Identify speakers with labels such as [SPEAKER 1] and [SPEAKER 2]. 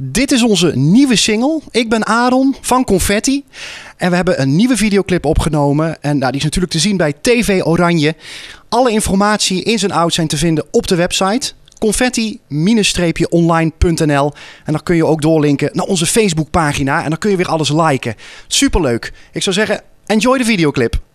[SPEAKER 1] Dit is onze nieuwe single. Ik ben Aaron van Confetti. En we hebben een nieuwe videoclip opgenomen. En nou, die is natuurlijk te zien bij TV Oranje. Alle informatie in zijn oud zijn te vinden op de website confetti-online.nl. En dan kun je ook doorlinken naar onze Facebookpagina. En dan kun je weer alles liken. Superleuk. Ik zou zeggen, enjoy de videoclip.